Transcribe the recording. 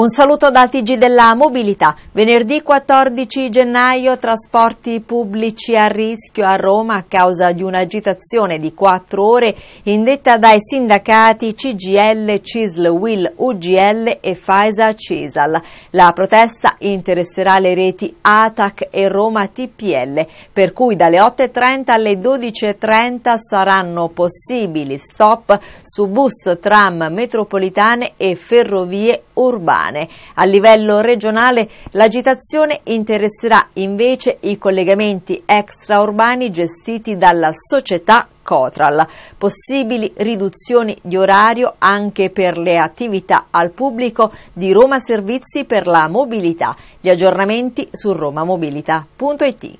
Un saluto dal TG della Mobilità. Venerdì 14 gennaio trasporti pubblici a rischio a Roma a causa di un'agitazione di quattro ore indetta dai sindacati CGL, CISL, WIL, UGL e FISA CISAL. La protesta interesserà le reti ATAC e Roma TPL, per cui dalle 8.30 alle 12.30 saranno possibili stop su bus, tram, metropolitane e ferrovie urbane italiane. A livello regionale l'agitazione interesserà invece i collegamenti extraurbani gestiti dalla società Cotral, possibili riduzioni di orario anche per le attività al pubblico di Roma Servizi per la Mobilità. Gli aggiornamenti su romamobilità.it.